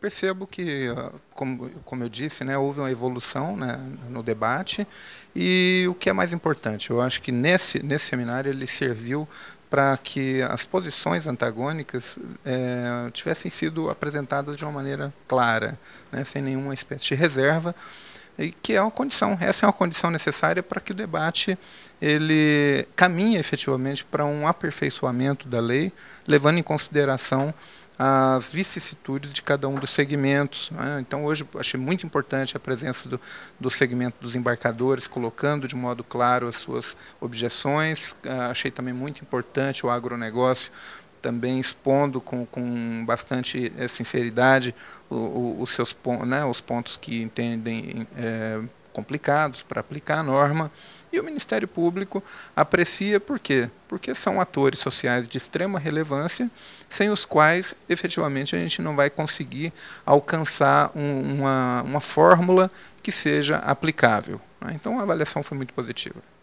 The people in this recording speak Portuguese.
percebo que, ah, como, como eu disse, né, houve uma evolução né, no debate e o que é mais importante, eu acho que nesse, nesse seminário ele serviu para que as posições antagônicas é, tivessem sido apresentadas de uma maneira clara, né, sem nenhuma espécie de reserva, e que é uma condição, essa é uma condição necessária para que o debate ele caminhe efetivamente para um aperfeiçoamento da lei, levando em consideração as vicissitudes de cada um dos segmentos. Né? Então, hoje, achei muito importante a presença do, do segmento dos embarcadores, colocando de modo claro as suas objeções. Ah, achei também muito importante o agronegócio também expondo com, com bastante eh, sinceridade o, o, os seus né, os pontos que entendem é, complicados para aplicar a norma. E o Ministério Público aprecia por quê? Porque são atores sociais de extrema relevância, sem os quais, efetivamente, a gente não vai conseguir alcançar um, uma, uma fórmula que seja aplicável. Né? Então, a avaliação foi muito positiva.